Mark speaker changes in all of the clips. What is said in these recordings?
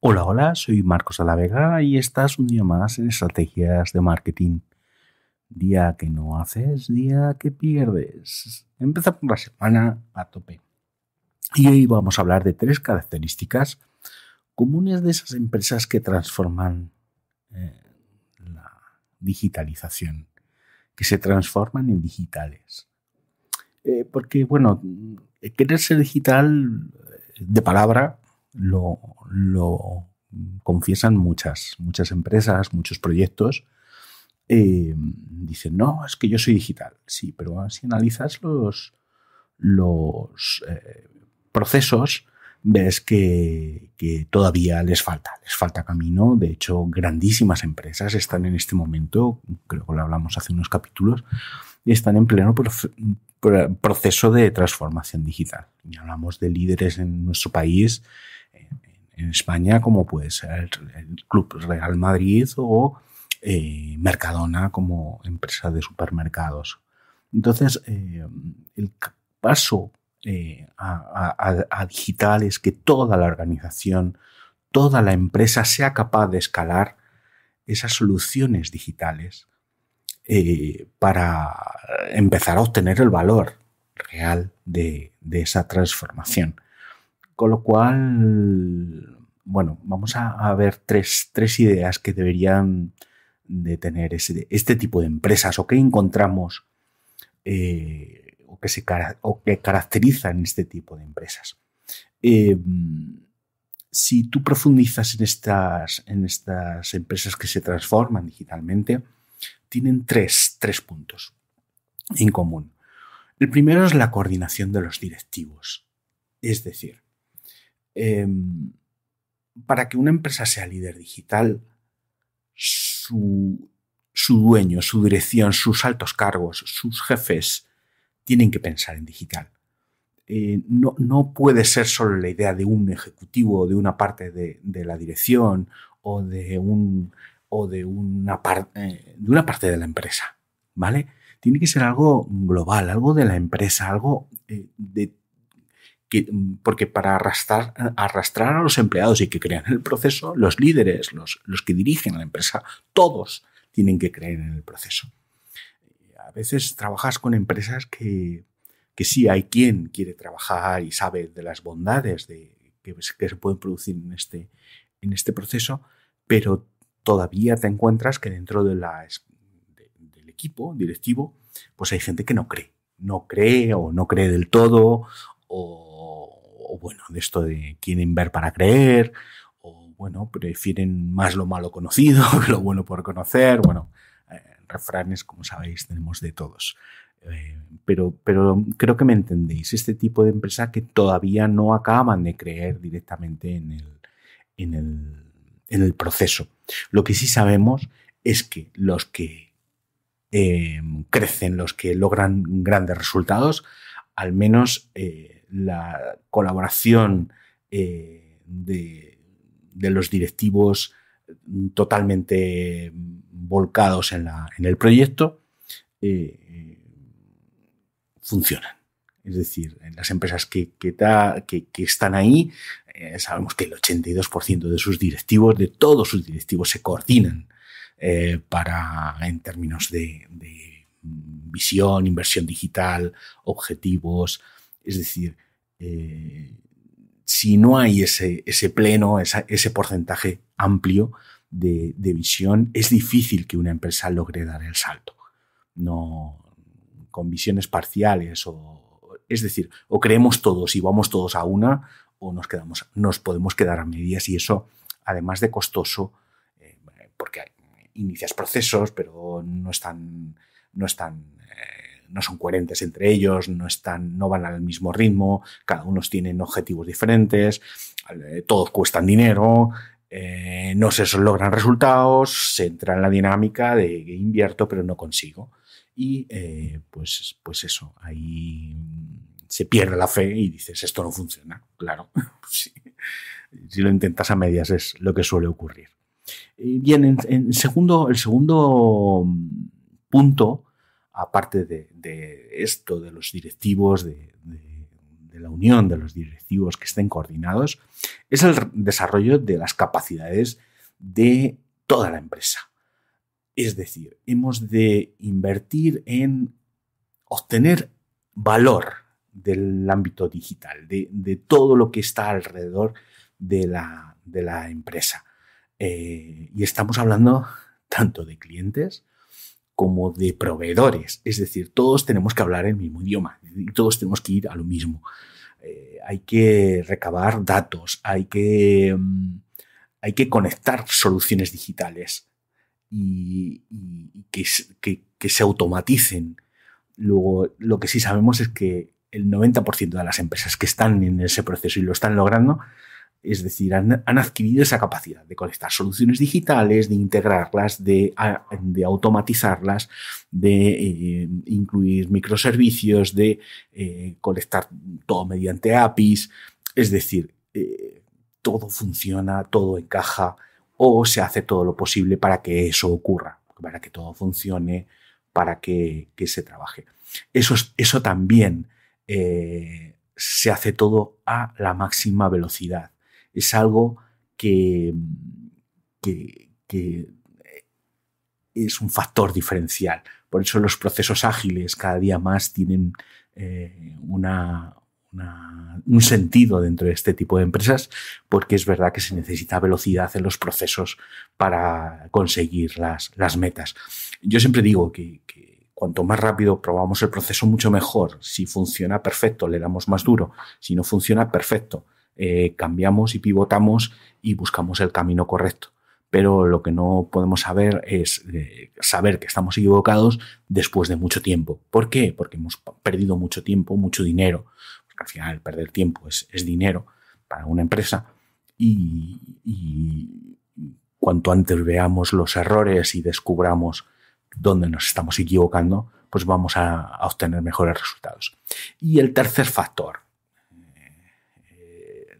Speaker 1: Hola, hola, soy Marcos de y estás un día más en Estrategias de Marketing. Día que no haces, día que pierdes. Empezamos la semana a tope. Y hoy vamos a hablar de tres características comunes de esas empresas que transforman eh, la digitalización, que se transforman en digitales. Eh, porque, bueno, querer ser digital eh, de palabra lo, confiesan muchas, muchas empresas, muchos proyectos. Eh, dicen, no, es que yo soy digital. Sí, pero si analizas los, los eh, procesos, ves que, que, todavía les falta, les falta camino. De hecho, grandísimas empresas están en este momento, creo que lo hablamos hace unos capítulos, están en pleno proceso de transformación digital. Y hablamos de líderes en nuestro país en España, como puede ser el Club Real Madrid o eh, Mercadona como empresa de supermercados. Entonces, eh, el paso eh, a, digital es que toda la organización, toda la empresa sea capaz de escalar esas soluciones digitales para empezar a obtener el valor real de esa transformación. Con lo cual, bueno, vamos a, ver tres, ideas que deberían de tener este tipo de empresas o que encontramos eh, o, que se, o caracterizan este tipo de empresas. Em, si tú profundizas en estas, en estas empresas que se transforman digitalmente, tienen tres, tres puntos en común. El primero es la coordinación de los directivos. Es decir, Em, para que una empresa sea líder digital, su, dueño, su dirección, sus altos cargos, sus jefes, tienen que pensar en digital. Eh, no, no, puede ser solo la idea de un ejecutivo, de una parte de, la dirección o de, un, o de, una eh, de una parte de la empresa, ¿vale? Tiene que ser algo global, algo de la empresa, algo eh, de porque para arrastrar, arrastrar a los empleados y que crean en el proceso, los líderes, los, que dirigen a la empresa, todos tienen que creer en el proceso. A veces trabajas con empresas que, sí hay quien quiere trabajar y sabe de las bondades que, se pueden producir este, en este, proceso, pero todavía te encuentras que dentro de la, del equipo directivo, pues hay gente que no cree. No cree o no cree del todo o, bueno, de esto de quieren ver para creer, o bueno, prefieren más lo malo conocido que lo bueno por conocer, bueno, eh, refranes, como sabéis, tenemos de todos. Eh, pero, pero creo que me entendéis, este tipo de empresa que todavía no acaban de creer directamente en el, proceso. Lo que sí sabemos es que los que eh, crecen, los que logran grandes resultados, al menos la colaboración eh, de, los directivos mm, totalmente volcados en, el proyecto eh, eh, funcionan. Es decir, en las empresas que, están ahí, sabemos que el 82% de sus directivos, de todos sus directivos, se coordinan para, en términos de, visión, inversión digital, objetivos, es decir, eh, si no hay ese, pleno, ese porcentaje amplio de, visión, es difícil que una empresa logre dar el salto. No con visiones parciales o es decir, o creemos todos y vamos todos a una o nos quedamos nos podemos quedar a medias y eso además de costoso eh, porque inicias procesos pero no están no están eh, no son coherentes entre ellos, no, están, no van al mismo ritmo, cada uno tiene objetivos diferentes, eh, todos cuestan dinero, eh, no se logran resultados, se entra en la dinámica de invierto pero no consigo. Y eh, pues, pues eso, ahí se pierde la fe y dices, esto no funciona. Claro, si lo intentas a medias es lo que suele ocurrir. Bien, en, segundo, el segundo mm, punto aparte de, esto, de los directivos, de, la unión de los directivos que estén coordinados, es el desarrollo de las capacidades de toda la empresa. Es decir, hemos de invertir en obtener valor del ámbito digital, de, todo lo que está alrededor de la, empresa. Eh, y estamos hablando tanto de clientes como de proveedores. Es decir, todos tenemos que hablar el mismo idioma y todos tenemos que ir a lo mismo. Eh, hay que recabar datos, hay que, mm, hay que conectar soluciones digitales y, que, que se automaticen. Luego, lo que sí sabemos es que el 90% de las empresas que están en ese proceso y lo están logrando es decir, han, adquirido esa capacidad de colectar soluciones digitales, de integrarlas, de, automatizarlas, de eh, incluir microservicios, de eh, colectar todo mediante APIs. Es decir, eh, todo funciona, todo encaja o se hace todo lo posible para que eso ocurra, para que todo funcione, para que, se trabaje. eso también se hace todo a la máxima velocidad es algo que, eh, es un factor diferencial. Por eso los procesos ágiles cada día más tienen eh, un sentido dentro de este tipo de empresas, porque es verdad que se necesita velocidad en los procesos para conseguir las, metas. Yo siempre digo que, cuanto más rápido probamos el proceso, mucho mejor. Si funciona perfecto, le damos más duro. Si no funciona, perfecto. Eh, cambiamos y pivotamos y buscamos el camino correcto. Pero lo que no podemos saber es eh, saber que estamos equivocados después de mucho tiempo. ¿Por qué? Porque hemos perdido mucho tiempo, mucho dinero. Porque al final perder tiempo es, dinero para una empresa. Y, cuanto antes veamos los errores y descubramos dónde nos estamos equivocando, pues vamos a, obtener mejores resultados. Y el tercer factor,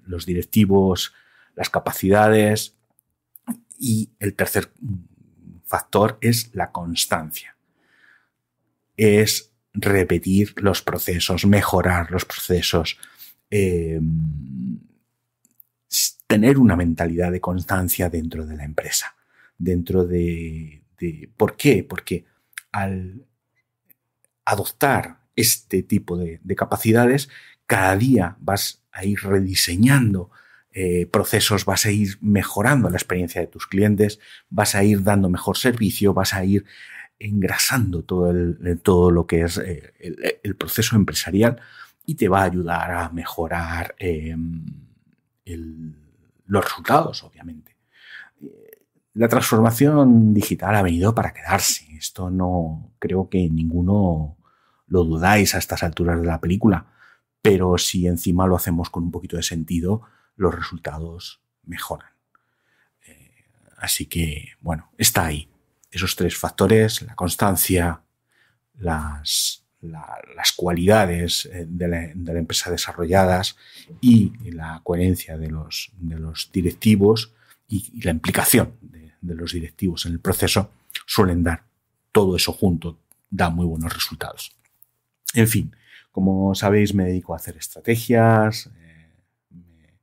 Speaker 1: los directivos, las capacidades. Y el tercer factor es la constancia. Es repetir los procesos, mejorar los procesos, eh, tener una mentalidad de constancia dentro de la empresa, dentro de, ¿Por qué? Porque al adoptar este tipo de capacidades cada día vas a ir rediseñando eh, procesos, vas a ir mejorando la experiencia de tus clientes, vas a ir dando mejor servicio, vas a ir engrasando todo, eh, todo lo que es eh, el, proceso empresarial y te va a ayudar a mejorar em, los resultados, obviamente. La transformación digital ha venido para quedarse. Esto no creo que ninguno lo dudáis a estas alturas de la película pero si encima lo hacemos con un poquito de sentido, los resultados mejoran. Eh, así que, bueno, está ahí. Esos tres factores, la constancia, las, cualidades eh, de la, empresa desarrolladas y la coherencia de los, directivos y, la implicación de los directivos en el proceso suelen dar todo eso junto, da muy buenos resultados. En fin, como sabéis, me dedico a hacer estrategias, eh,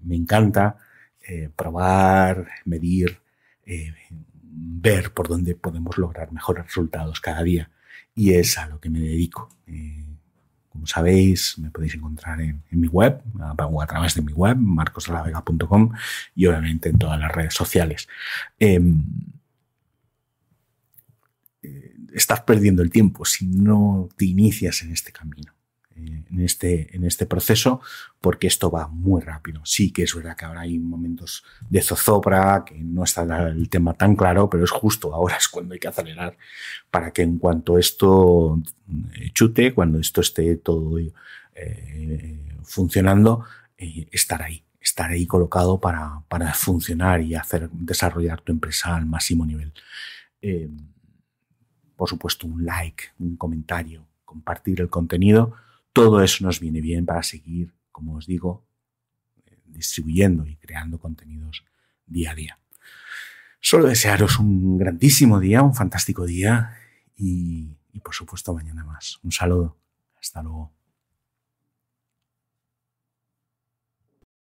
Speaker 1: me, encanta eh, probar, medir, eh, ver por dónde podemos lograr mejores resultados cada día. Y es a lo que me dedico. como sabéis, me podéis encontrar en, mi web, a través de mi web, marcosalavega.com y obviamente en todas las redes sociales. Em, estás perdiendo el tiempo si no te inicias en este camino, eh, en este, en este proceso, porque esto va muy rápido. Sí que es verdad que ahora hay momentos de zozobra, que no está el tema tan claro, pero es justo ahora es cuando hay que acelerar para que en cuanto esto eh, chute, cuando esto esté todo eh, funcionando, estar ahí estar ahí colocado para, funcionar y hacer desarrollar tu empresa al máximo nivel por supuesto un like, un comentario, compartir el contenido. Todo eso nos viene bien para seguir, como os digo, distribuyendo y creando contenidos día a día. Solo desearos un grandísimo día, un fantástico día y, y por supuesto mañana más. Un saludo. Hasta luego.